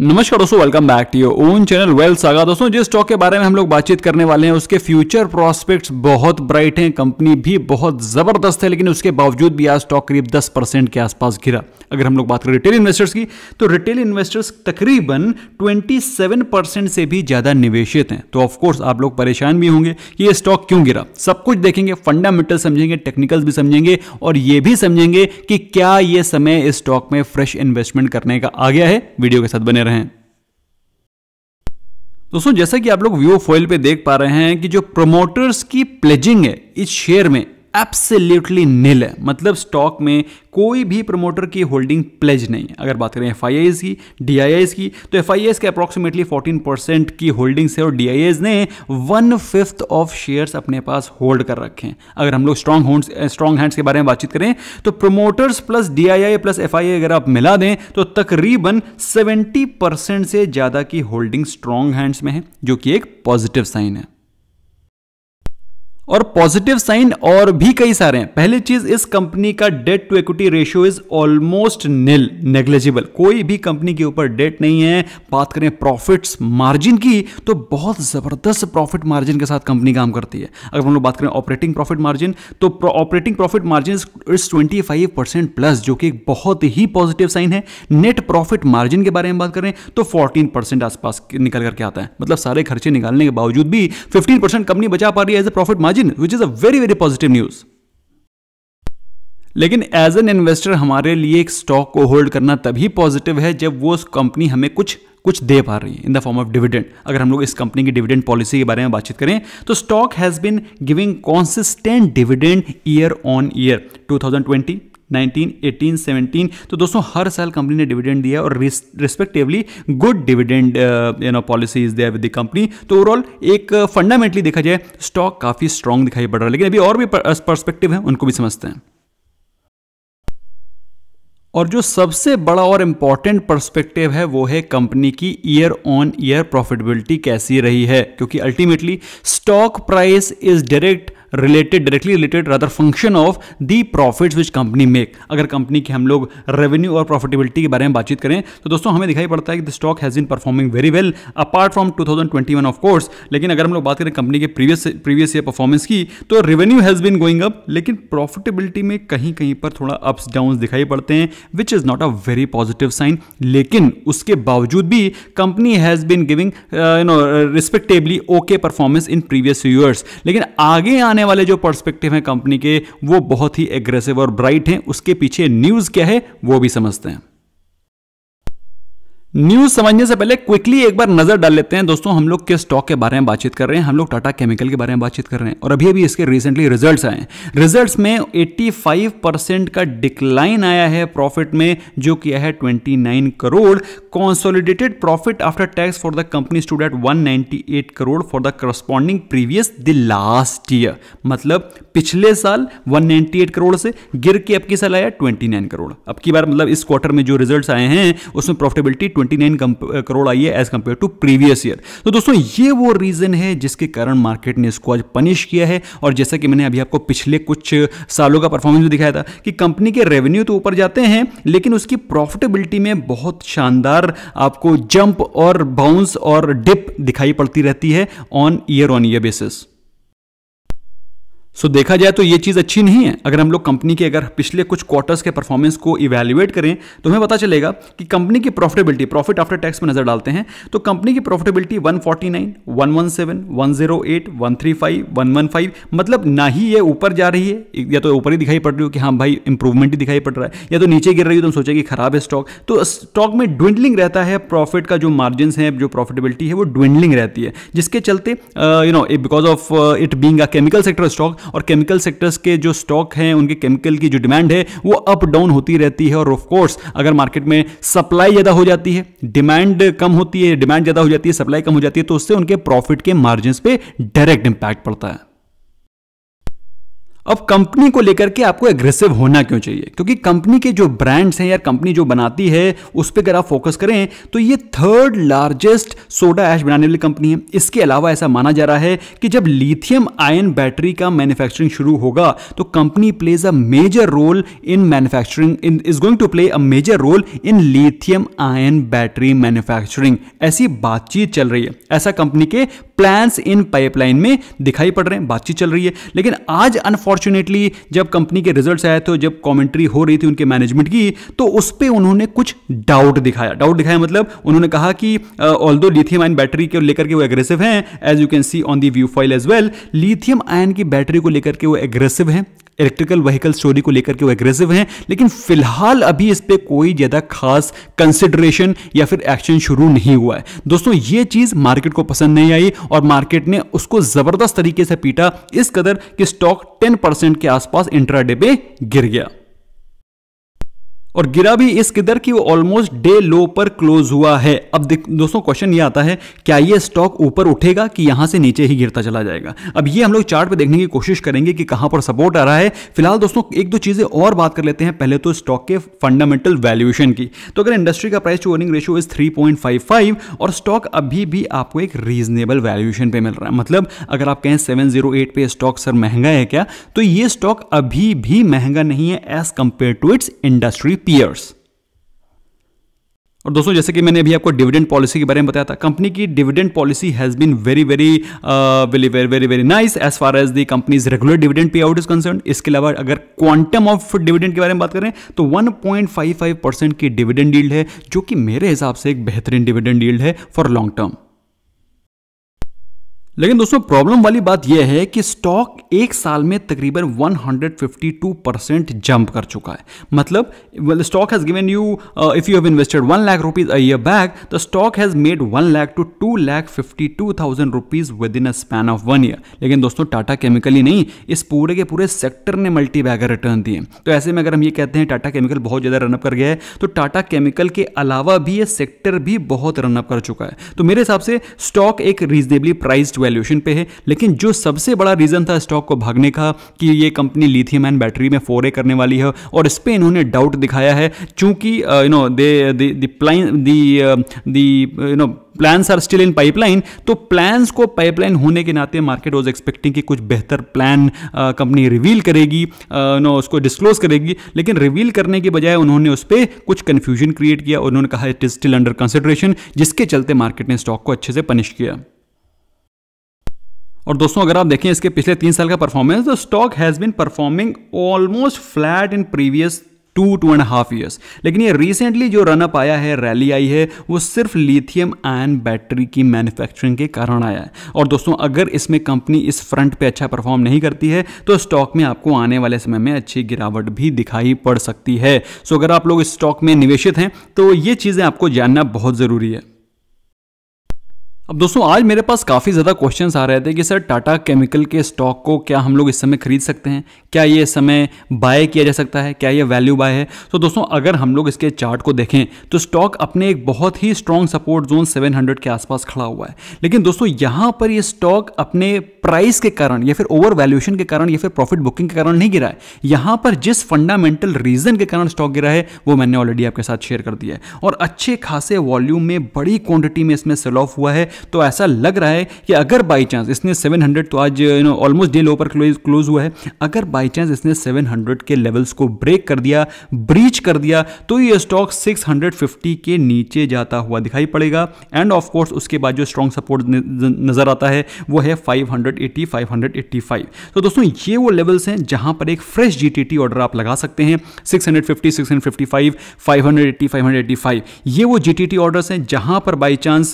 नमस्कार दोस्तों welcome back to your own channel well saga दोस्तों जिस स्टॉक के बारे में हम लोग बातचीत करने वाले हैं उसके फ्यूचर प्रॉस्पेक्ट्स बहुत ब्राइट हैं कंपनी भी बहुत जबरदस्त है लेकिन उसके बावजूद भी आज स्टॉक करीब 10 परसेंट के आसपास गिरा अगर हम लोग बात करें रिटेल इन्वेस्टर्स की तो रिटेल इन्वेस्टर्स तकरीबन ट्वेंटी से भी ज्यादा निवेशित हैं तो ऑफकोर्स आप लोग परेशान भी होंगे कि ये स्टॉक क्यों गिरा सब कुछ देखेंगे फंडामेंटल समझेंगे टेक्निकल भी समझेंगे और ये भी समझेंगे कि क्या ये समय इस स्टॉक में फ्रेश इन्वेस्टमेंट करने का आ गया है वीडियो के साथ बने बने हैं दोस्तों जैसा कि आप लोग व्यू फॉइल पे देख पा रहे हैं कि जो प्रमोटर्स की प्लेजिंग है इस शेयर में एब्सोल्युटली नील है मतलब स्टॉक में कोई भी प्रमोटर की होल्डिंग प्लेज नहीं है अगर बात करें एफ की डी की तो एफ आई के अप्रॉक्सीमेटली 14 परसेंट की होल्डिंग्स है और डी ने वन फिफ्थ ऑफ शेयर्स अपने पास होल्ड कर रखे हैं अगर हम लोग स्ट्रॉन्ग होंड स्ट्रॉन्ग हैंड्स के बारे में बातचीत करें तो promoters plus D plus F अगर आप मिला दें तो तकरीबन 70 परसेंट से ज़्यादा की होल्डिंग स्ट्रॉन्ग हैंड्स में है जो कि एक पॉजिटिव साइन है और पॉजिटिव साइन और भी कई सारे हैं पहली चीज इस कंपनी का debt to equity ratio is almost nil negligible कोई भी कंपनी के ऊपर डेट नहीं है बात करें प्रॉफिट्स मार्जिन की तो बहुत जबरदस्त प्रॉफिट मार्जिन के साथ कंपनी काम करती है अगर हम लोग बात करें ऑपरेटिंग प्रॉफिट मार्जिन तो operating profit margin is twenty five percent plus जो कि बहुत ही पॉजिटिव साइन है नेट प्रॉफिट मार्जिन के बारे में बात करें तो फोर्टीन परसेंट आसपास निकल करके आता है मतलब सारे खर्चे निकालने के बावजूद भी फिफ्टीन परसेंट कंपनी बचा पा रही है as a profit margin margin which is a very very positive news लेकिन एज एन इन्वेस्टर हमारे लिए एक स्टॉक को होल्ड करना तभी पॉजिटिव है जब वो कंपनी हमें कुछ कुछ दे पा रही है in the form of dividend अगर हम लोग इस कंपनी की डिविडेंड पॉलिसी के बारे में बातचीत करें तो stock has been giving consistent dividend year on year 2020 nineteen eighteen तो दोस्तों हर साल कंपनी ने डिविडेंड दिया और respectively good dividend you know policy is there with the company तो ओवरऑल एक फंडामेंटली uh, देखा जाए स्टॉक काफ़ी स्ट्रॉन्ग दिखाई पड़ रहा है लेकिन अभी और भी पर्सपेक्टिव uh, है उनको भी समझते हैं और जो सबसे बड़ा और इम्पॉर्टेंट पर्सपेक्टिव है वो है कंपनी की ईयर ऑन ईयर प्रॉफिटेबिलिटी कैसी रही है क्योंकि ultimately stock price is direct related directly related other function of the profits which company make अगर कंपनी के हम लोग रेवेन्यू और प्रॉफिटेबिलिटी के बारे में बातचीत करें तो दोस्तों हमें दिखाई पड़ता है कि the stock has been performing very well apart from two thousand one of course लेकिन अगर हम लोग बात करें कंपनी के प्रीवियस प्रीवियस ईयर परफॉर्मेंस की तो revenue has been going up लेकिन प्रॉफिटेबिलिटी में कहीं कहीं पर थोड़ा अप्स डाउन दिखाई पड़ते हैं which is not a very positive sign लेकिन उसके बावजूद भी company has been giving you know respectably okay performance in previous years लेकिन आगे आने वाले जो पर्सपेक्टिव हैं कंपनी के वो बहुत ही एग्रेसिव और ब्राइट हैं उसके पीछे न्यूज़ क्या है वो भी समझते हैं न्यूज समझने से पहले क्विकली एक बार नजर डाल लेते हैं दोस्तों हम लोग किस स्टॉक के बारे में बातचीत कर रहे हैं हम लोग टाटा केमिकल के बारे में बातचीत कर रहे हैं और अभी अभी इसके रिसेंटली रिजल्ट्स आए हैं रिजल्ट्स में 85 परसेंट का डिक्लाइन आया है प्रॉफिट में जो किया है 29 crore consolidated profit after tax for the company स्टूडेंट one crore for the corresponding previous the last year मतलब पिछले साल 198 करोड़ से गिर के अब की साल आया 29 करोड़ अब की बार मतलब इस क्वार्टर में जो रिजल्ट आए हैं उसमें प्रॉफिटेबिलिटी 129 करोड़ आई है as compare to previous year तो दोस्तों ये वो रीजन है जिसके कारण मार्केट ने इसको आज पनिश किया है और जैसा कि मैंने अभी आपको पिछले कुछ सालों का परफॉर्मेंस भी दिखाया था कि कंपनी के रेवेन्यू तो ऊपर जाते हैं लेकिन उसकी प्रॉफिटेबिलिटी में बहुत शानदार आपको जंप और बाउंस और डिप दिखाई पड़ती रहती है on year on year basis so so, देखा जाए तो ये चीज़ अच्छी नहीं है अगर हम लोग कंपनी के अगर पिछले कुछ क्वार्टर्स के परफॉर्मेंस को इवैल्यूएट करें तो हमें पता चलेगा कि कंपनी की प्रॉफिटेबिलिटी प्रॉफिट आफ्टर टैक्स में नज़र डालते हैं तो कंपनी की प्रॉफिटेबिलिटी 149, 117, 108, 135, 115 मतलब ना ही ये ऊपर जा रही है या तो ऊपर ही दिखाई पड़ रही हो कि हाँ भाई इंप्रूवमेंट ही दिखाई पड़ रहा है या तो नीचे गिर रही हो तो हम सोचे कि खराब है स्टॉक तो स्टॉक में ड्विंडलिंग रहता है प्रॉफिट का जो मार्जिन है जो प्रॉफिटेबिलिटी है वो ड्विंडलिंग रहती है जिसके चलते you know because of it being a chemical sector stock और केमिकल सेक्टर्स के जो स्टॉक हैं उनके केमिकल की जो डिमांड है वो अप डाउन होती रहती है और ऑफकोर्स अगर मार्केट में सप्लाई ज़्यादा हो जाती है डिमांड कम होती है डिमांड ज़्यादा हो जाती है सप्लाई कम हो जाती है तो उससे उनके प्रॉफिट के मार्जिन पे डायरेक्ट इंपैक्ट पड़ता है अब कंपनी को लेकर के आपको एग्रेसिव होना क्यों चाहिए क्योंकि कंपनी के जो ब्रांड्स हैं या कंपनी जो बनाती है उस पर अगर आप फोकस करें तो ये थर्ड लार्जेस्ट सोडा ऐश बनाने वाली कंपनी है इसके अलावा ऐसा माना जा रहा है कि जब लिथियम आयन बैटरी का मैन्युफैक्चरिंग शुरू होगा तो company plays a major role in manufacturing in is going to play a major role in lithium ion battery manufacturing ऐसी बातचीत चल रही है ऐसा कंपनी के प्लान्स इन पाइपलाइन में दिखाई पड़ रहे हैं बातचीत चल रही है लेकिन आज अनफॉर्च अनफॉर्चुनेटली जब कंपनी के रिजल्ट आए थे तो जब कॉमेंट्री हो रही थी उनके मैनेजमेंट की तो उस पर उन्होंने कुछ डाउट दिखाया डाउट दिखाया मतलब उन्होंने कहा कि ऑल दो लिथियम आयन बैटरी को लेकर के वो एग्रेसिव हैं as you can see on the view file as well lithium ion की बैटरी को लेकर के वो एग्रेसिव हैं इलेक्ट्रिकल व्हीकल स्टोरी को लेकर के वो एग्रेसिव हैं लेकिन फिलहाल अभी इस पर कोई ज़्यादा खास कंसिडरेशन या फिर एक्शन शुरू नहीं हुआ है दोस्तों ये चीज़ मार्केट को पसंद नहीं आई और मार्केट ने उसको ज़बरदस्त तरीके से पीटा इस कदर कि स्टॉक टेन के आसपास इंट्राडे पे गिर गया और गिरा भी इस किधर की वो ऑलमोस्ट डे लो पर क्लोज हुआ है अब दोस्तों क्वेश्चन ये आता है क्या ये स्टॉक ऊपर उठेगा कि यहां से नीचे ही गिरता चला जाएगा अब ये हम लोग चार्ट पे देखने की कोशिश करेंगे कि कहां पर सपोर्ट आ रहा है फिलहाल दोस्तों एक दो चीजें और बात कर लेते हैं पहले तो स्टॉक के फंडामेंटल वैल्यूएशन की तो अगर इंडस्ट्री का price to earning ratio is five और स्टॉक अभी भी आपको एक रीजनेबल वैल्यूएशन पे मिल रहा है मतलब अगर आप कहें एट पे स्टॉक सर महंगा है क्या तो ये स्टॉक अभी भी महंगा नहीं है as compare to its industry peers और दोस्तों जैसे कि मैंने अभी आपको डिविडेंड पॉलिसी के बारे में बताया था कंपनी की dividend policy has been very very very very very very nice as far as the company's regular dividend pay out is concern इसके अलावा अगर क्वांटम ऑफ डिविडेंड के बारे में बात करें तो 1.55 परसेंट की डिविडेंड डील्ड है जो कि मेरे हिसाब से एक बेहतरीन डिविडेंड डील्ड है फॉर लॉन्ग टर्म लेकिन दोस्तों प्रॉब्लम वाली बात यह है कि स्टॉक एक साल में तकरीबन 152 परसेंट जंप कर चुका है मतलब well stock has given you if you have invested one lakh rupees a year back the stock has made one lakh to two lakh fifty two thousand rupees within a span of one year लेकिन दोस्तों Tata chemical ही नहीं इस पूरे के पूरे sector ने multi bagger return दिए तो ऐसे में अगर हम ये कहते हैं टाटा केमिकल बहुत ज़्यादा रनअप कर गया है तो टाटा केमिकल के अलावा भी ये सेक्टर भी बहुत रनअप कर चुका है तो मेरे हिसाब से स्टॉक एक रीजनेबली प्राइज वैल्यूशन पे है लेकिन जो सबसे बड़ा रीज़न था स्टॉक को भागने का कि ये कंपनी लिथियम एंड बैटरी में फोरे करने वाली है और इस पर इन्होंने डाउट दिखाया है चूंकि you know they the the you know plans are still in pipeline तो प्लान्स को पाइपलाइन होने के नाते मार्केट वॉज एक्सपेक्टिंग कि कुछ बेहतर प्लान कंपनी रिवील करेगी नो uh, उसको डिस्क्लोज करेगी लेकिन रिवील करने के बजाय उन्होंने उस पर कुछ कन्फ्यूजन क्रिएट किया उन्होंने कहा it is still under consideration जिसके चलते मार्केट ने स्टॉक को अच्छे से पनिश किया और दोस्तों अगर आप देखें इसके पिछले तीन साल का परफॉर्मेंस तो stock has been performing almost flat in previous two two and half years लेकिन ये रिसेंटली जो रनअप आया है रैली आई है वो सिर्फ लिथियम आयन बैटरी की मैन्युफैक्चरिंग के कारण आया है और दोस्तों अगर इसमें कंपनी इस फ्रंट पे अच्छा परफॉर्म नहीं करती है तो स्टॉक में आपको आने वाले समय में अच्छी गिरावट भी दिखाई पड़ सकती है सो अगर आप लोग इस स्टॉक में निवेशित हैं तो ये चीज़ें आपको जानना बहुत ज़रूरी है अब दोस्तों आज मेरे पास काफ़ी ज़्यादा क्वेश्चंस आ रहे थे कि सर टाटा केमिकल के स्टॉक को क्या हम लोग इस समय खरीद सकते हैं क्या ये इस समय बाय किया जा सकता है क्या ये वैल्यू बाय है तो दोस्तों अगर हम लोग इसके चार्ट को देखें तो स्टॉक अपने एक बहुत ही स्ट्रॉन्ग सपोर्ट जोन 700 के आसपास खड़ा हुआ है लेकिन दोस्तों यहाँ पर ये स्टॉक अपने प्राइस के कारण या फिर ओवर वैल्यूशन के कारण या फिर प्रॉफिट बुकिंग के कारण नहीं गिरा है यहाँ पर जिस फंडामेंटल रीज़न के कारण स्टॉक गिरा है वो मैंने ऑलरेडी आपके साथ शेयर कर दिया है और अच्छे खासे वॉल्यूम में बड़ी क्वांटिटी में इसमें सेल ऑफ हुआ है तो ऐसा लग रहा है कि अगर बाई चांस इसने 700 तो आज you know almost day low पर क्लोज क्लोज हुआ है अगर बाई चांस इसने 700 के लेवल्स को ब्रेक कर दिया ब्रीच कर दिया तो ये स्टॉक 650 के नीचे जाता हुआ दिखाई पड़ेगा एंड ऑफ कोर्स उसके बाद जो स्ट्रॉन्ग सपोर्ट नज़र आता है वो है 580 585 तो दोस्तों ये वो लेवल्स हैं जहां पर एक फ्रेश जीटीटी ऑर्डर आप लगा सकते हैं 650 655 580 585 ये वो जीटीटी ऑर्डर्स हैं जहां पर बाई चांस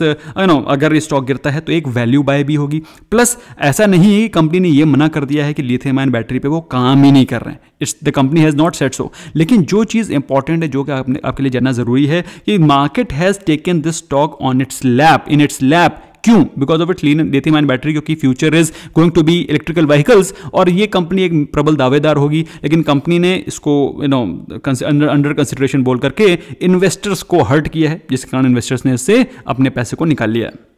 नो अगर अगर ये स्टॉक गिरता है तो एक वैल्यू बाय भी होगी प्लस ऐसा नहीं है कि कंपनी ने ये मना कर दिया है कि लिथियम आयन बैटरी पे वो काम ही नहीं कर रहे हैं it's the company has not set so लेकिन जो चीज़ इंपॉर्टेंट है जो कि आपने आपके लिए जानना जरूरी है कि market has taken this stock on its lap in its lap क्यों because of it lean lithium ion battery क्योंकि future is going to be electrical vehicles और ये कंपनी एक प्रबल दावेदार होगी लेकिन कंपनी ने इसको यू नो अंडर कंसिडरेशन बोल करके इन्वेस्टर्स को हर्ट किया है जिसके कारण इन्वेस्टर्स ने इससे अपने पैसे को निकाल लिया है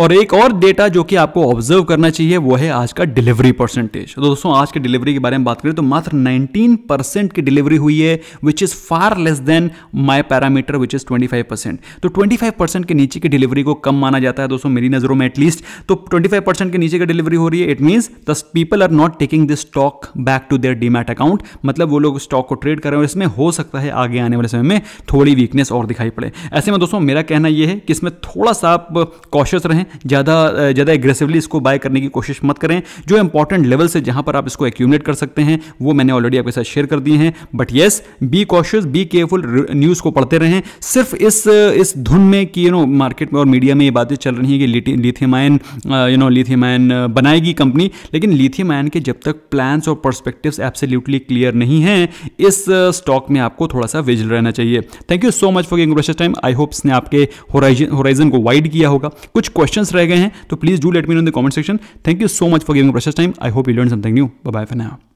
और एक और डेटा जो कि आपको ऑब्जर्व करना चाहिए वो है आज का डिलीवरी परसेंटेज तो दोस्तों आज के डिलीवरी के बारे में बात करें तो मात्र 19 परसेंट की डिलीवरी हुई है which is far less than my parameter which is 25 percent तो 25 परसेंट के नीचे की डिलीवरी को कम माना जाता है दोस्तों मेरी नज़रों में एटलीस्ट तो ट्वेंटी परसेंट के नीचे की डिलीवरी हो रही है it mean the people are not taking this stock back to their demat account मतलब वो लोग स्टॉक को ट्रेड कर रहे हैं और इसमें हो सकता है आगे आने वाले समय में थोड़ी वीकनेस और दिखाई पड़े ऐसे में दोस्तों मेरा कहना यह है कि इसमें थोड़ा सा आप कॉशियस रहें ज़्यादा ज़्यादा एग्रेसिवली इसको बाय करने की कोशिश मत करें जो इंपॉर्टेंट लेवल से जहाँ पर आप इसको एक्यूमलेट कर सकते हैं वो मैंने ऑलरेडी आपके साथ शेयर कर दिए हैं but yes be cautious be careful news को पढ़ते रहें सिर्फ इस इस धुन में कि यू नो मार्केट में और मीडिया में ये बातें चल रही हैं कि lithium ion you know lithium ion बनाएगी कंपनी लेकिन लिथियम आयन के जब तक प्लान्स और परस्पेक्टिव्स एब्सोल्युटली क्लियर नहीं हैं इस स्टॉक में आपको थोड़ा सा विजिल रहना चाहिए thank you so much for giving time I hopes ने आपके होराइजन को वाइड किया होगा कुछ क्वेश्चन क्वेश्चन रह गए हैं तो please do let me in the comment section thank you so much for giving precious time I hope you learn something new bye for now